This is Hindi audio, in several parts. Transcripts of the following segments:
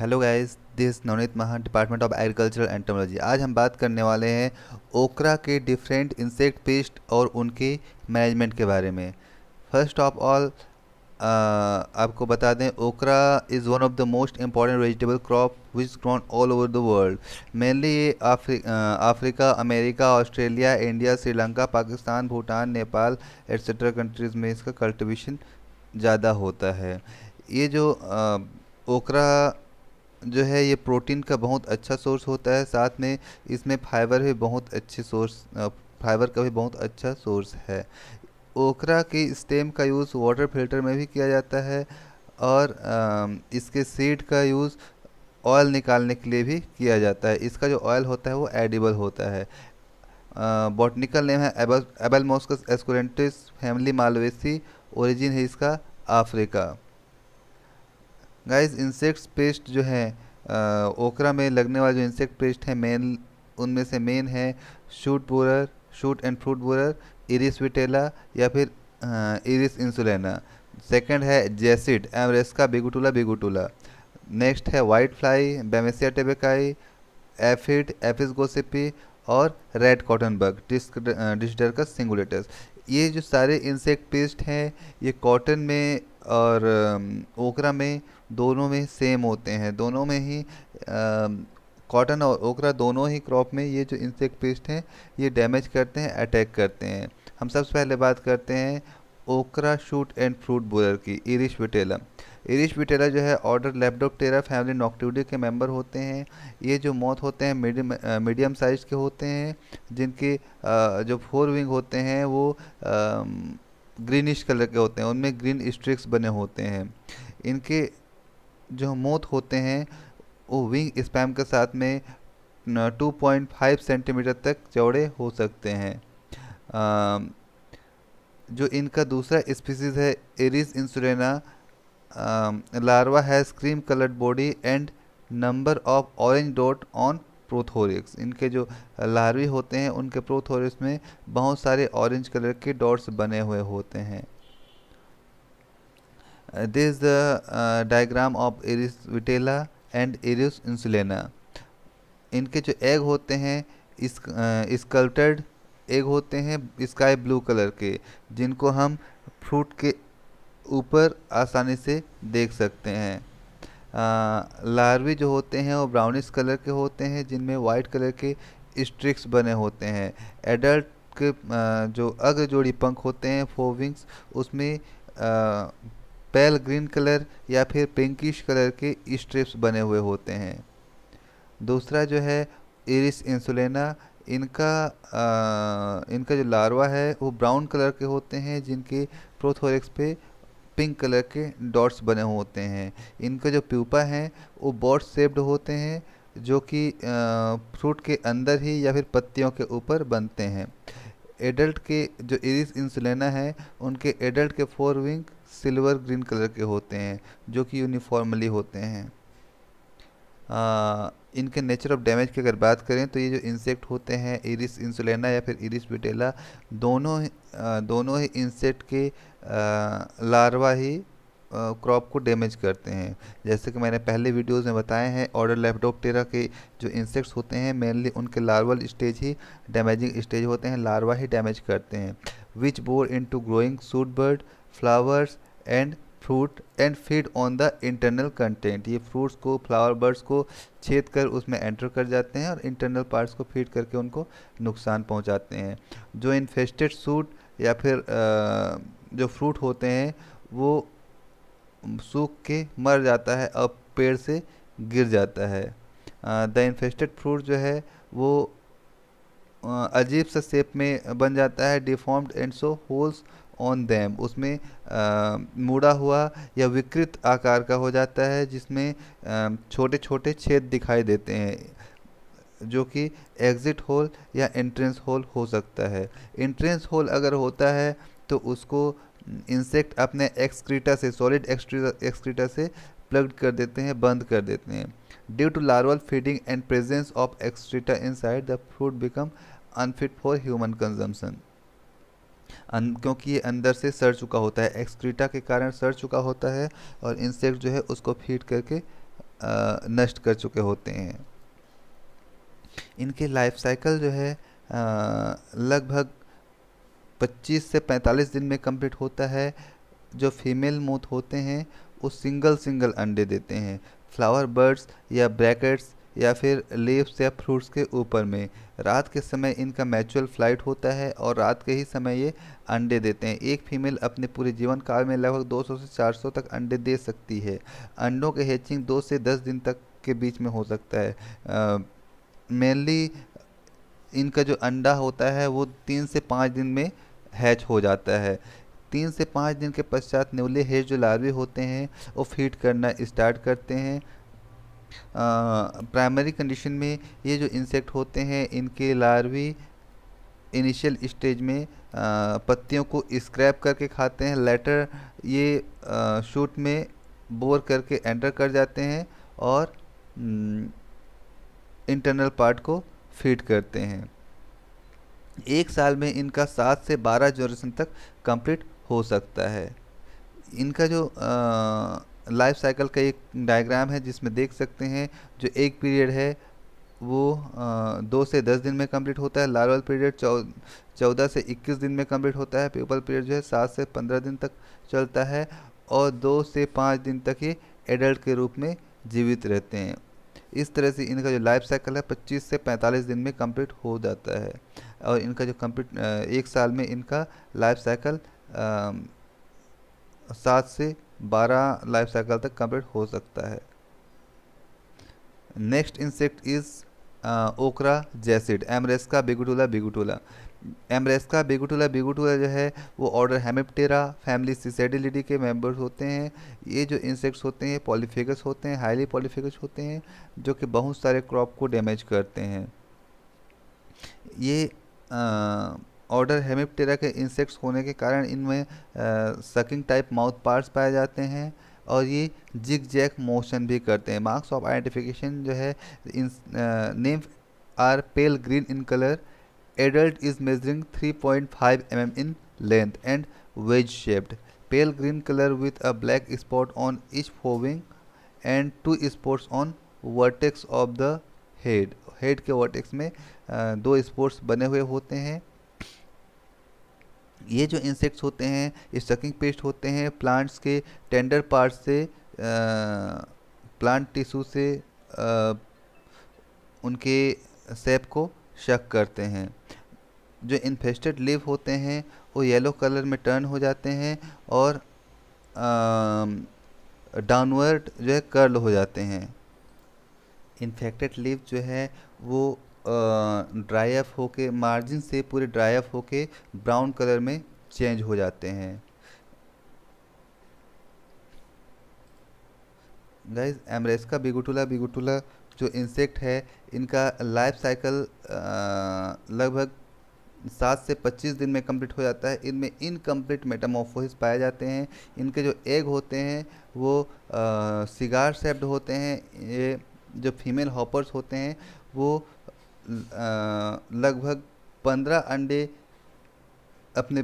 Hello guys this Navneet Mahan department of agriculture and technology आज हम बात करने वाले हैं ओकरा के डिफरेंट इंसेक्ट पेस्ट और उनके मैनेजमेंट के बारे में फर्स्ट ऑफ ऑल आपको बता दें okra is one of the most important vegetable crop which grown all over the world mainly ये Africa America Australia India Sri Lanka Pakistan Bhutan Nepal etcetera countries में इसका कल्टिवेशन ज़्यादा होता है ये जो आ, ओकरा जो है ये प्रोटीन का बहुत अच्छा सोर्स होता है साथ में इसमें फाइबर भी बहुत अच्छे सोर्स फाइबर का भी बहुत अच्छा सोर्स है ओकरा के स्टेम का यूज़ वाटर फिल्टर में भी किया जाता है और इसके सीड का यूज़ ऑयल निकालने के लिए भी किया जाता है इसका जो ऑयल होता है वो एडिबल होता है बॉटनिकल नेम है abel Abelmoschus esculentus family Malvaceae origin है इसका अफ्रीका गाइस इंसेक्ट्स पेस्ट जो है आ, ओकरा में लगने वाले जो इंसेक्ट पेस्ट हैं मेन उनमें से मेन है shoot borer shoot and fruit borer Earias vittella या फिर इरिस इंसुलेना सेकंड है jassid Amrasca biguttula biguttula next है white fly Bemisia tabaci aphid Aphis gossypii और रेड कॉटन बग का सिंगुलेटस ये जो सारे इंसेक्ट पेस्ट हैं ये कॉटन में और ओकरा में दोनों में सेम होते हैं दोनों में ही कॉटन और ओकरा दोनों ही क्रॉप में ये जो इंसेक्ट पेस्ट हैं ये डैमेज करते हैं अटैक करते हैं हम सबसे पहले बात करते हैं okra shoot and fruit borer की इरिश विटेला इरिश विटेला जो है ऑर्डर लेपडोप्टेरा फैमिली नॉक्टिवडी के मेंबर होते हैं ये जो मौत होते हैं मीडियम मीडियम साइज के होते हैं जिनके जो फोर विंग होते हैं वो ग्रीनिश कलर के होते हैं उनमें ग्रीन स्ट्रिक्स बने होते हैं इनके जो मोथ होते हैं वो विंग स्पैम के साथ में 2.5 सेंटीमीटर तक चौड़े हो सकते हैं आ, जो इनका दूसरा स्पीसीज है एरिस इंसुलेना लार्वा है cream coloured body and number of orange dot on prothorax इनके जो लार्वी होते हैं उनके प्रोथोरिक्स में बहुत सारे ऑरेंज कलर के डॉट्स बने हुए होते हैं Uh, this is the uh, diagram of Eris vitella and Eris insulina. इनके जो एग होते हैं इस एग uh, होते हैं स्काई ब्लू कलर के जिनको हम फ्रूट के ऊपर आसानी से देख सकते हैं आ, uh, लार्वी जो होते हैं वो ब्राउनिश कलर के होते हैं जिनमें वाइट कलर के स्ट्रिक्स बने होते हैं एडल्ट के आ, जो जोड़ी पंख होते हैं फोविंग्स उसमें पैल ग्रीन कलर या फिर पिंकिश कलर के स्ट्रिप्स बने हुए होते हैं दूसरा जो है इरिस इंसुलेना इनका आ, इनका जो लार्वा है वो ब्राउन कलर के होते हैं जिनके प्रोथोरिक्स पे पिंक कलर के डॉट्स बने होते हैं इनका जो प्यूपा हैं वो बॉट सेप्ड होते हैं जो कि फ्रूट के अंदर ही या फिर पत्तियों के ऊपर बनते हैं एडल्ट के जो इरिस इंसुलेना है उनके एडल्ट के fore wing silver green colour के होते हैं जो कि यूनिफॉर्मली होते हैं आ, इनके नेचर ऑफ डैमेज की अगर बात करें तो ये जो इंसेक्ट होते हैं इरिस इंसुलेना या फिर इरिस बिटेला दोनों आ, दोनों ही इंसेक्ट के आ, लार्वा ही क्रॉप को डैमेज करते हैं जैसे कि मैंने पहले वीडियोस में बताए हैं ऑर्डर टेरा के जो इंसेक्ट्स होते हैं मेनली उनके लार्वल स्टेज ही डैमेजिंग स्टेज होते हैं लार्वा ही डैमेज करते हैं which bore into growing shoot bud flowers and fruit and feed on the internal content ये फ्रूट्स को फ्लावर बर्ड्स को छेद कर उसमें एंटर कर जाते हैं और इंटरनल पार्ट्स को फीड करके उनको नुकसान पहुंचाते हैं जो इन्फेस्टेड सूट या फिर आ, जो फ्रूट होते हैं वो सूख के मर जाता है और पेड़ से गिर जाता है द इन्फेस्टेड फ्रूट जो है वो अजीब सा शेप में बन जाता है deformed and so holes on them उसमें मुड़ा हुआ या विकृत आकार का हो जाता है जिसमें छोटे छोटे छेद दिखाई देते हैं जो कि एग्ज़िट होल या एंट्रेंस होल हो सकता है एंट्रेंस होल अगर होता है तो उसको इंसेक्ट अपने एक्सक्रीटा से सॉलिड एक्सक्रीटा से प्लग कर देते हैं बंद कर देते हैं due to larval feeding and presence of excreta inside the fruit become unfit for human consumption क्योंकि ये अंदर से सड़ चुका होता है एक्सक्रीटा के कारण सड़ चुका होता है और इंसेक्ट जो है उसको फीड करके नष्ट कर चुके होते हैं इनके लाइफ साइकिल जो है लगभग 25 से 45 दिन में कंप्लीट होता है जो फीमेल मूथ होते हैं वो सिंगल सिंगल अंडे देते हैं फ्लावर बर्ड्स या ब्रैकेट्स या फिर लीव्स या फ्रूट्स के ऊपर में रात के समय इनका मैचुअल फ्लाइट होता है और रात के ही समय ये अंडे देते हैं एक फीमेल अपने पूरे जीवन काल में लगभग 200 से 400 तक अंडे दे सकती है अंडों के हैचिंग दो से दस दिन तक के बीच में हो सकता है मेनली इनका जो अंडा होता है वो तीन से पाँच दिन में हैच हो जाता है तीन से पाँच दिन के पश्चात नेवले हेज जो लार्वे होते हैं वो फीड करना स्टार्ट करते हैं प्राइमरी कंडीशन में ये जो इंसेक्ट होते हैं इनके लार्वी इनिशियल स्टेज में आ, पत्तियों को स्क्रैप करके खाते हैं लेटर ये आ, शूट में बोर करके एंटर कर जाते हैं और इंटरनल हम्म, पार्ट को फीड करते हैं एक साल में इनका सात से बारह जनरेशन तक कंप्लीट हो सकता है इनका जो आ, लाइफ साइकिल का एक डायग्राम है जिसमें देख सकते हैं जो एक पीरियड है वो दो से दस दिन में कंप्लीट होता है लार्वल पीरियड चौ चौदह से इक्कीस दिन में कंप्लीट होता है पीपल पीरियड जो है सात से पंद्रह दिन तक चलता है और दो से पाँच दिन तक ये एडल्ट के रूप में जीवित रहते हैं इस तरह से इनका जो लाइफ साइकिल है 25 से 45 दिन में कंप्लीट हो जाता है और इनका जो कंप्लीट एक साल में इनका लाइफ साइकिल सात से 12 लाइफ साइकिल तक कंप्लीट हो सकता है next insect is okra jassid Amrasca biguttula biguttula Amrasca biguttula biguttula जो है वो ऑर्डर हेमिप्टेरा फैमिली सिसेडिलिटी के मेंबर्स होते हैं ये जो इंसेक्ट्स होते हैं पॉलीफेगस होते हैं हाईली पॉलीफेगस होते हैं जो कि बहुत सारे क्रॉप को डैमेज करते हैं ये आ, uh, ऑर्डर हेमिप्टेरा के इंसेक्ट्स होने के कारण इनमें सकिंग टाइप माउथ पार्ट्स पाए जाते हैं और ये जिग जैक मोशन भी करते हैं मार्क्स ऑफ आइडेंटिफिकेशन जो है in nymph are pale green in colour adult is measuring 3.5 point mm in length and wedge shaped pale green colour with a black spot on each forewing and two spots on vertex of the head head के वर्टेक्स में दो स्पोर्ट्स बने हुए होते हैं ये जो इंसेक्ट्स होते हैं ये सकिंग पेस्ट होते हैं प्लांट्स के टेंडर पार्ट से प्लांट टिश्यू से आ, उनके सेप को शक करते हैं जो इन्फेस्टेड लिव होते हैं वो येलो कलर में टर्न हो जाते हैं और डाउनवर्ड जो है कर्ल हो जाते हैं इन्फेक्टेड लिव जो है वो ड्राई अप होके मार्जिन से पूरे ड्राई अप होके ब्राउन कलर में चेंज हो जाते हैं गाइज एमरेस्का बिगुटुला बिगुटुला जो इंसेक्ट है इनका लाइफ साइकिल लगभग सात से पच्चीस दिन में कंप्लीट हो जाता है इनमें इनकम्प्लीट मेटामोफोसिस पाए जाते हैं इनके जो एग होते हैं वो सिगार सेप्ड होते हैं ये जो फीमेल हॉपर्स होते हैं वो लगभग पंद्रह अंडे अपने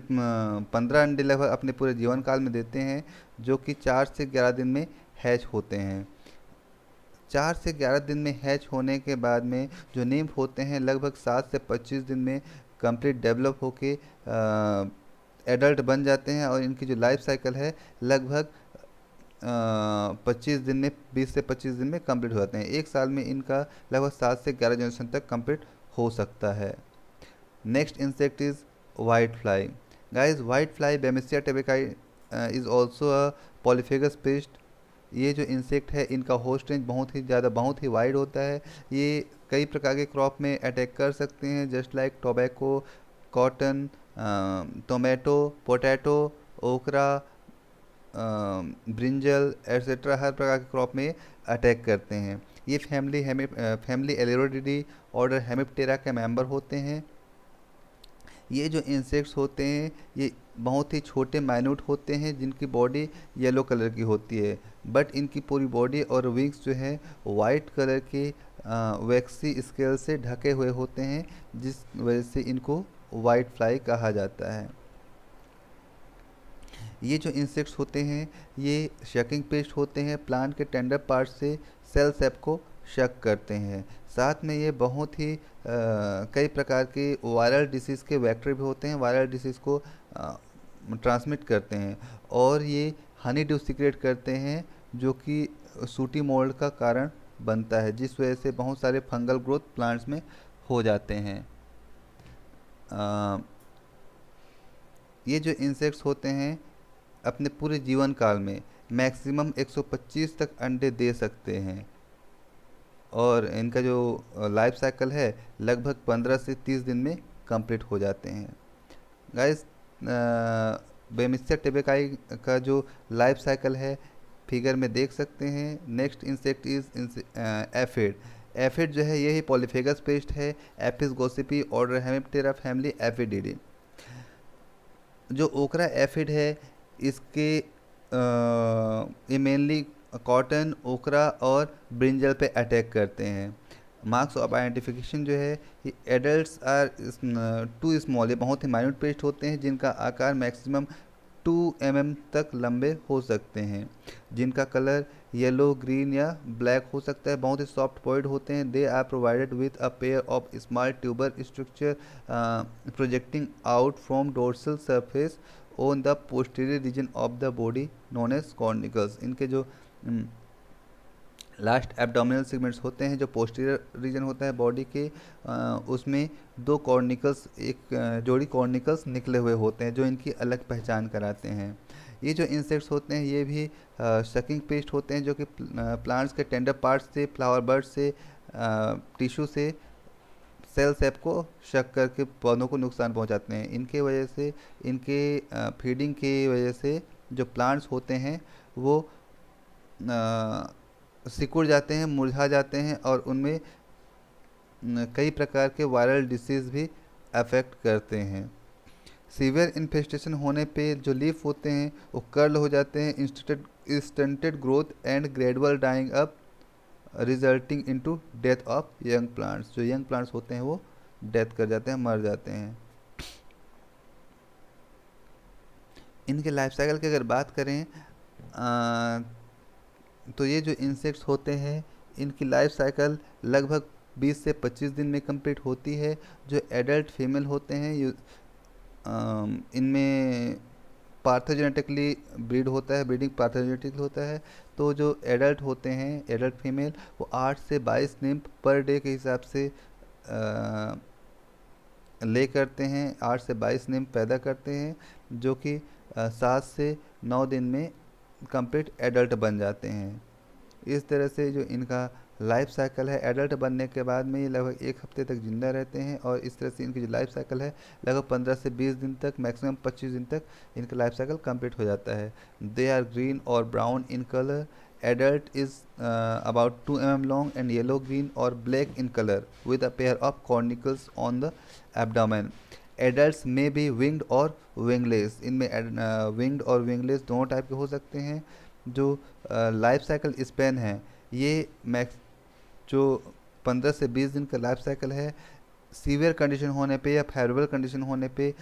पंद्रह अंडे लगभग अपने पूरे जीवन काल में देते हैं जो कि चार से ग्यारह दिन में हैच होते हैं चार से ग्यारह दिन में हैच होने के बाद में जो नीम होते हैं लगभग सात से पच्चीस दिन में कंप्लीट डेवलप होके एडल्ट बन जाते हैं और इनकी जो लाइफ साइकिल है लगभग पच्चीस दिन में बीस से पच्चीस दिन में कम्प्लीट हो जाते हैं एक साल में इनका लगभग सात से ग्यारह जनरेशन तक कम्प्लीट हो सकता है next insect is white fly guys white fly Bemisia tabaci is also a polyphagous pest ये जो इंसेक्ट है इनका होस्ट रेंज बहुत ही ज़्यादा बहुत ही वाइड होता है ये कई प्रकार के क्रॉप में अटैक कर सकते हैं just like tobacco cotton tomato potato okra brinjal etcetera हर प्रकार के क्रॉप में अटैक करते हैं ये family family Aleyrodidae order Hemiptera के मेंबर होते हैं ये जो इंसेक्ट्स होते हैं ये बहुत ही छोटे माइन्यूट होते हैं जिनकी बॉडी येलो कलर की होती है बट इनकी पूरी बॉडी और विंग्स जो है वाइट कलर के वैक्सी स्केल से ढके हुए होते हैं जिस वजह से इनको वाइट फ्लाई कहा जाता है ये जो इंसेक्ट्स होते हैं ये शकिंग पेस्ट होते हैं प्लांट के टेंडर पार्ट से सेल सेप को शक करते हैं साथ में ये बहुत ही आ, कई प्रकार के वायरल डिसीज़ के वैक्टर भी होते हैं वायरल डिसीज़ को ट्रांसमिट करते हैं और ये हनी ड्यू सिक्रेट करते हैं जो कि सूटी मोल्ड का कारण बनता है जिस वजह से बहुत सारे फंगल ग्रोथ प्लांट्स में हो जाते हैं आ, ये जो इंसेक्ट्स होते हैं अपने पूरे जीवन काल में मैक्सिमम 125 तक अंडे दे सकते हैं और इनका जो लाइफ साइकिल है लगभग 15 से 30 दिन में कंप्लीट हो जाते हैं गाइस बेमिस्टर टेबेकाई का जो लाइफ साइकिल है फिगर में देख सकते हैं next insect is aphid aphid जो है यही पॉलीफेगस पेस्ट है Aphis gossypii order family Aphididae जो ओकरा एफिड है इसके ये मेनली कॉटन ओकरा और ब्रिंजल पे अटैक करते हैं मार्क्स ऑफ आइडेंटिफिकेशन जो है ये एडल्ट आर टू स्मॉल ये बहुत ही माइन्यूट पेस्ट होते हैं जिनका आकार मैक्सिमम टू एम mm तक लंबे हो सकते हैं जिनका कलर येलो ग्रीन या ब्लैक हो सकता है बहुत ही सॉफ्ट पॉइंट होते हैं they are provided with a pair of small tuber structure projecting out from dorsal surface in the posterior region of the body known as cornicles इनके जो लास्ट एब्डोमिनल सेगमेंट्स होते हैं जो पोस्टीरियर रीजन होता है बॉडी के आ, उसमें दो कॉर्निकल्स एक जोड़ी कॉर्निकल्स निकले हुए होते हैं जो इनकी अलग पहचान कराते हैं ये जो इंसेक्ट्स होते हैं ये भी शकिंग पेस्ट होते हैं जो कि प्लांट्स के टेंडर पार्ट से फ्लावर बर्ड से टिश्यू से सेल्स ऐप को शक करके पौधों को नुकसान पहुंचाते हैं इनके वजह से इनके फीडिंग की वजह से जो प्लांट्स होते हैं वो सिकुड़ जाते हैं मुरझा जाते हैं और उनमें कई प्रकार के वायरल डिसीज़ भी अफेक्ट करते हैं सीवियर इन्फेस्टेशन होने पे जो लीफ होते हैं वो कर्ल हो जाते हैं stunted growth and gradual dying up resulting into death of young plants जो यंग प्लांट्स होते हैं वो डेथ कर जाते हैं मर जाते हैं इनके लाइफ साइकिल की अगर बात करें आ, तो ये जो इंसेक्ट्स होते हैं इनकी लाइफ साइकिल लगभग 20 से 25 दिन में कंप्लीट होती है जो एडल्ट फीमेल होते हैं इनमें पार्थोजेनेटिकली ब्रीड होता है ब्रीडिंग पार्थोजेनेटिकली होता है तो जो एडल्ट होते हैं एडल्ट फीमेल वो आठ से बाईस निम्प पर डे के हिसाब से आ, ले करते हैं आठ से बाईस निम्प पैदा करते हैं जो कि सात से नौ दिन में कंप्लीट एडल्ट बन जाते हैं इस तरह से जो इनका लाइफ साइकिल है एडल्ट बनने के बाद में ये लगभग एक हफ्ते तक ज़िंदा रहते हैं और इस तरह से इनकी जो लाइफ साइकिल है लगभग पंद्रह से बीस दिन तक मैक्सिमम पच्चीस दिन तक इनका लाइफ साइकिल कंप्लीट हो जाता है दे आर ग्रीन और brown in colour adult is about two M M long and yellow green और black in colour with a pair of cornicles on the abdomen adult में भी विंग्ड और विंगलेस इनमें विंग्ड और विंगलेस दोनों टाइप के हो सकते हैं जो लाइफ साइकिल स्पेन है ये मैक्स जो 15 से 20 दिन का लाइफ साइकिल है सीवियर कंडीशन होने पे या फेवरेबल कंडीशन होने पे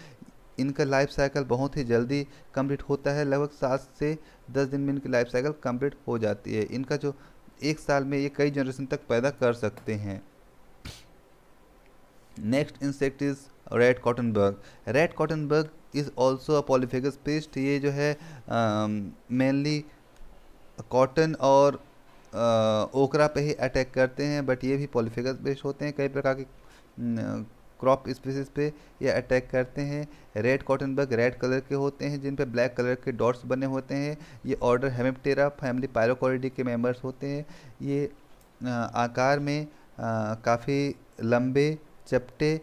इनका लाइफ साइकिल बहुत ही जल्दी कंप्लीट होता है लगभग सात से दस दिन में इनकी लाइफ साइकिल कंप्लीट हो जाती है इनका जो एक साल में ये कई जनरेशन तक पैदा कर सकते हैं next insect is red cotton bug red cotton bug is also a polyphagous pest ये जो है मेनली uh, कॉटन और ओकरा पे ही अटैक करते हैं बट ये भी पॉलीफिकस बेस्ड होते हैं कई प्रकार के क्रॉप स्पीसीज पे ये अटैक करते हैं red cotton bug red colour के होते हैं जिन पे ब्लैक कलर के डॉट्स बने होते हैं ये ऑर्डर हेमिप्टेरा फैमिली पायरोकोलिडी के मेंबर्स होते हैं ये आकार में काफ़ी लंबे चपटे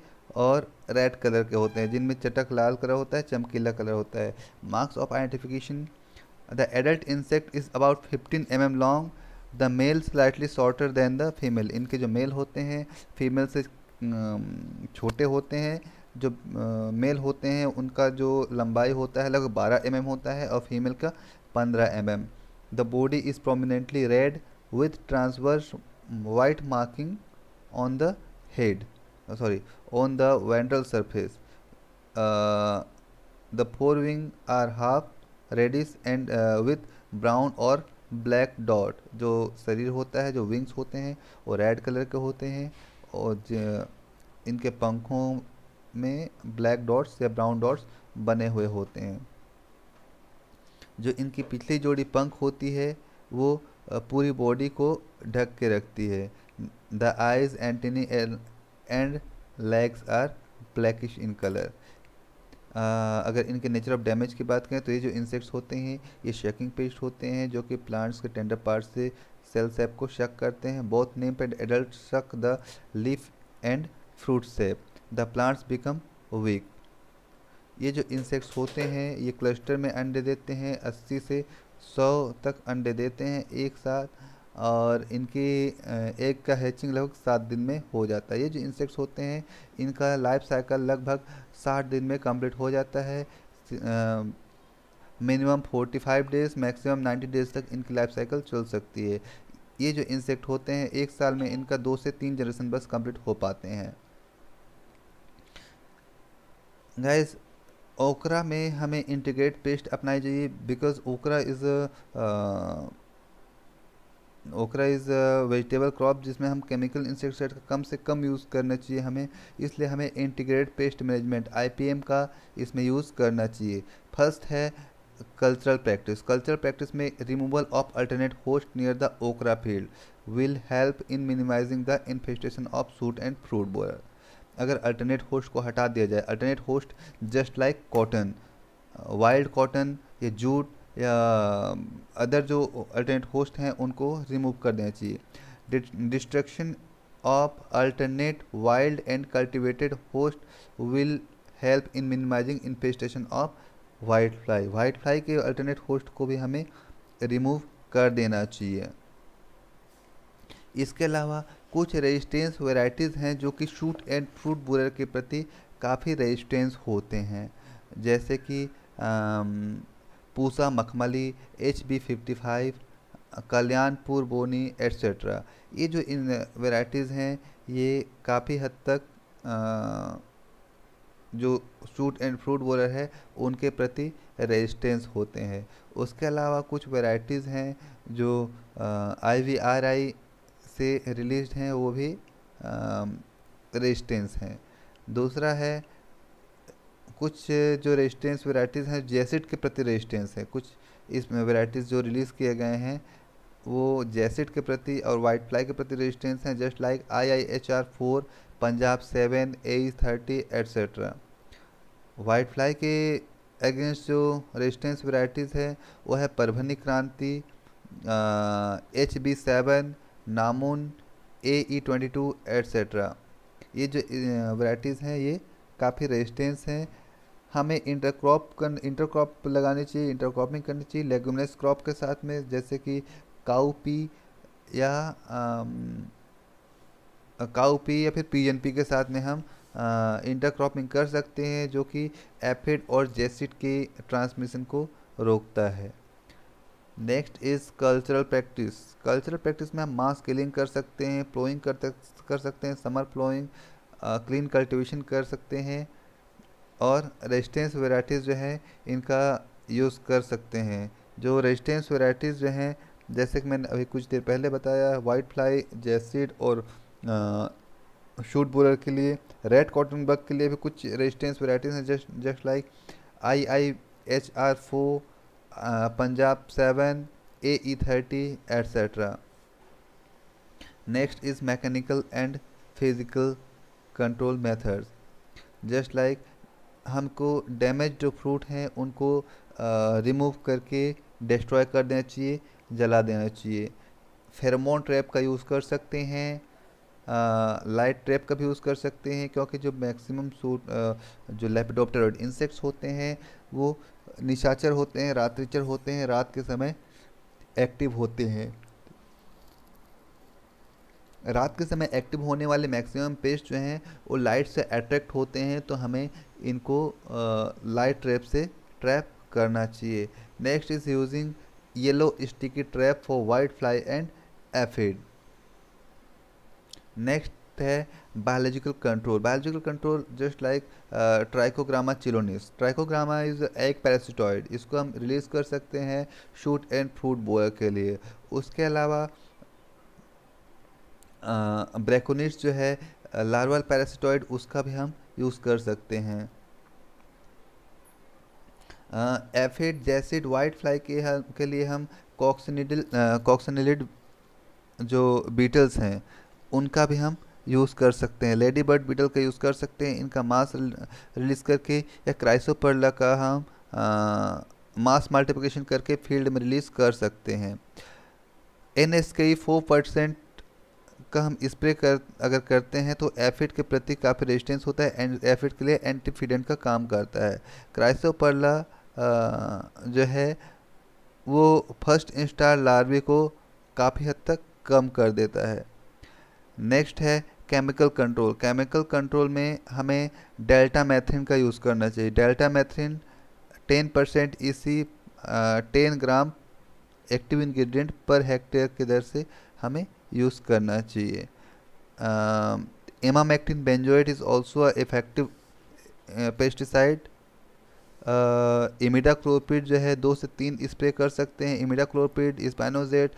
और रेड कलर के होते हैं जिनमें चटक लाल कलर होता है चमकीला कलर होता है marks of identification the adult insect is about fifteen M M long the male slightly shorter than the female इनके जो मेल होते हैं फीमेल से छोटे होते हैं जो मेल होते हैं उनका जो लंबाई होता है लगभग बारह एम होता है और फीमेल का पंद्रह M M the body is prominently red with transverse white marking on the head sorry on the ventral surface the fore wing are half reddish and with brown और ब्लैक डॉट जो शरीर होता है जो विंग्स होते हैं वो रेड कलर के होते हैं और इनके पंखों में ब्लैक डॉट्स या ब्राउन डॉट्स बने हुए होते हैं जो इनकी पिछली जोड़ी पंख होती है वो पूरी बॉडी को ढक के रखती है the eyes antennae and legs are blackish in colour अगर इनके नेचर ऑफ डैमेज की बात करें तो ये जो इंसेक्ट्स होते हैं ये शेकिंग पेस्ट होते हैं जो कि प्लांट्स के टेंडर पार्ट से सेल सेप को शक करते हैं both nymph and adult suck the leaf and fruit sap the plants become weak ये जो इंसेक्ट्स होते हैं ये क्लस्टर में अंडे देते हैं 80 से 100 तक अंडे देते हैं एक साथ और इनकी एक का हैचिंग लगभग सात दिन में हो जाता है ये जो इंसेक्ट्स होते हैं इनका लाइफ साइकिल लगभग साठ दिन में कंप्लीट हो जाता है minimum forty five days maximum ninety days तक इनकी लाइफ साइकिल चल सकती है ये जो इंसेक्ट होते हैं एक साल में इनका दो से तीन जनरेशन बस कंप्लीट हो पाते हैं गैस ओकरा में हमें इंटीग्रेट पेस्ट अपनाई चाहिए बिकॉज ओकरा इज़ ओकरा इज़ वेजिटेबल क्रॉप जिसमें हम केमिकल इंसेक्टिसाइड का कम से कम यूज़ करना चाहिए हमें इसलिए हमें इंटीग्रेट पेस्ट मैनेजमेंट आईपीएम का इसमें यूज़ करना चाहिए फर्स्ट है कल्चरल प्रैक्टिस कल्चरल प्रैक्टिस में removal of alternate host near the okra field will help in minimising the infestation of shoot and fruit borer अगर अल्टरनेट होस्ट को हटा दिया जाए alternate host just like cotton wild cotton या जूट या अदर जो अल्टरनेट होस्ट हैं उनको रिमूव कर देना चाहिए destruction of alternate wild and cultivated host will help in minimising infestation of white fly white fly के अल्टरनेट होस्ट को भी हमें रिमूव कर देना चाहिए इसके अलावा कुछ रेजिस्टेंस वेराइटीज़ हैं जो कि शूट एंड फ्रूट बूरर के प्रति काफ़ी रेजिस्टेंस होते हैं जैसे कि Pusa Makhmali H B fifty five Kalyanpur Boni etcetera ये जो इन वेराइटीज़ हैं ये काफ़ी हद तक आ, जो शूट एंड फ्रूट बोलर है उनके प्रति रेजिस्टेंस होते हैं उसके अलावा कुछ वेराइटीज़ हैं जो आई से रिलीज हैं वो भी रेजिस्टेंस हैं दूसरा है कुछ जो रेजिस्टेंस वेराइटीज़ हैं जैसेट के प्रति रेजिस्टेंस है कुछ इस वेराइटीज़ जो रिलीज़ किए गए हैं वो जैसेट के प्रति और वाइट फ्लाई के प्रति रेजिस्टेंस हैं just like I I H R four Punjab seven A thirty etcetera white fly के अगेंस्ट जो रेजिस्टेंस वेराइटीज़ है वो है Parbhani Kranti H B seven नामून A E twenty two etcetera ये जो वेराइटीज़ हैं ये काफ़ी रेजिस्टेंस हैं हमें इंटरक्रॉप कर इंटरक्रॉप लगानी चाहिए इंटरक्रॉपिंग करनी चाहिए लेगुमिनस क्रॉप के साथ में जैसे कि काउपी या काऊपी या फिर पी के साथ में हम इंटरक्रॉपिंग कर सकते हैं जो कि एफिड और जेसिड के ट्रांसमिशन को रोकता है next is cultural practice cultural practice में हम मास किलिंग कर सकते हैं प्लोइंग कर, कर सकते हैं समर प्लोइंग क्लीन कल्टिवेशन कर सकते हैं और रेजिस्टेंस वेराइटीज़ जो है इनका यूज़ कर सकते हैं जो रेजिस्टेंस वेराइटीज़ जो हैं जैसे कि मैंने अभी कुछ देर पहले बताया वाइट फ्लाई जैसिड और शूट बोलर के लिए रेड कॉटन बग के लिए भी कुछ रेजिस्टेंस वेराइटीज़ हैं just just like I I H R four Punjab seven A E thirty etcetera next is mechanical and physical control methods just like हमको डैमेज जो फ्रूट हैं उनको रिमूव करके डिस्ट्रॉय कर देना चाहिए जला देना चाहिए फेरमोन ट्रैप का यूज़ कर सकते हैं लाइट ट्रैप का भी यूज़ कर सकते हैं क्योंकि जो मैक्सिमम सूट जो लेपडोप्टर इंसेक्ट्स होते हैं वो निशाचर होते हैं रात्रिचर होते हैं रात के समय एक्टिव होते हैं रात के समय एक्टिव होने वाले मैक्सिमम पेस्ट जो हैं वो लाइट से अट्रैक्ट होते हैं तो हमें इनको लाइट ट्रैप से ट्रैप करना चाहिए next is using yellow sticky trap for white fly and aphid next है biological control biological control just like Trichogramma chilonis Trichogramma is एक पैरासिटॉइड इसको हम रिलीज़ कर सकते हैं शूट एंड फ्रूट बोय के लिए उसके अलावा ब्रैकोनिट्स जो है लार्वल पैरासिटॉइड उसका भी हम यूज़ कर सकते हैं एफिड जैसिड वाइट फ्लाई के हम के लिए हम कॉक्सनिडल कॉक्सनिलिड जो बीटल्स हैं उनका भी हम यूज़ कर सकते हैं लेडी बर्ड बीटल का यूज़ कर सकते हैं इनका मास रिलीज़ करके या क्राइसोपर्ला का हम मास मल्टीप्लिकेशन करके फील्ड में रिलीज़ कर सकते हैं N S K four percent का हम स्प्रे कर अगर करते हैं तो एफिड के प्रति काफ़ी रेजिस्टेंस होता है एंड एफिड के लिए एंटीफिडेंट का काम करता है क्राइसोपरला जो है वो फर्स्ट इंस्टार लार्वे को काफ़ी हद तक कम कर देता है नेक्स्ट है केमिकल कंट्रोल केमिकल कंट्रोल में हमें डेल्टा मैथ्रिन का यूज़ करना चाहिए deltamethrin ten percent EC ten gram active ingredient per hectare की दर से हमें यूज़ करना चाहिए emamectin benzoate is also effective pesticide imidacloprid जो है दो से तीन स्प्रे कर सकते हैं इमिडाक्लोपिड स्पाइनोजेट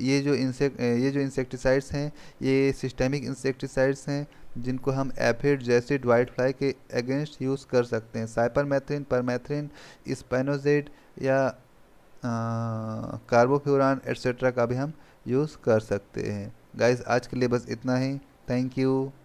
ये जो इंसेक्ट ये जो इंसेक्टिसाइड्स हैं ये सिस्टेमिक इंसेक्टिसाइड्स हैं जिनको हम एफिड जैसिड वाइट फ्लाई के अगेंस्ट यूज़ कर सकते हैं साइपरमेथ्रिन परमेथ्रिन स्पाइनोजेट या कार्बोफ्यूरान एट्सेट्रा का भी हम यूज़ कर सकते हैं गाइस आज के लिए बस इतना ही थैंक यू